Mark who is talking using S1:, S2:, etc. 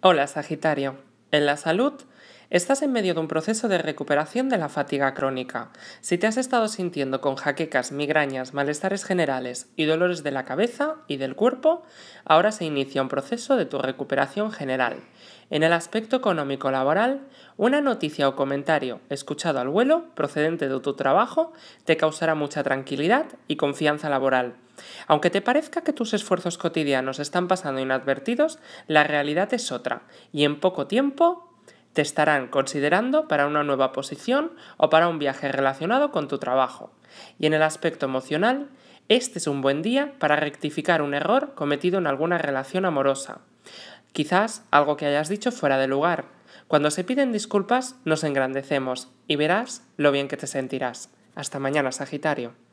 S1: Hola Sagitario. En la salud, estás en medio de un proceso de recuperación de la fatiga crónica. Si te has estado sintiendo con jaquecas, migrañas, malestares generales y dolores de la cabeza y del cuerpo, ahora se inicia un proceso de tu recuperación general. En el aspecto económico laboral, una noticia o comentario escuchado al vuelo procedente de tu trabajo te causará mucha tranquilidad y confianza laboral. Aunque te parezca que tus esfuerzos cotidianos están pasando inadvertidos, la realidad es otra y en poco tiempo te estarán considerando para una nueva posición o para un viaje relacionado con tu trabajo. Y en el aspecto emocional, este es un buen día para rectificar un error cometido en alguna relación amorosa. Quizás algo que hayas dicho fuera de lugar. Cuando se piden disculpas nos engrandecemos y verás lo bien que te sentirás. Hasta mañana, Sagitario.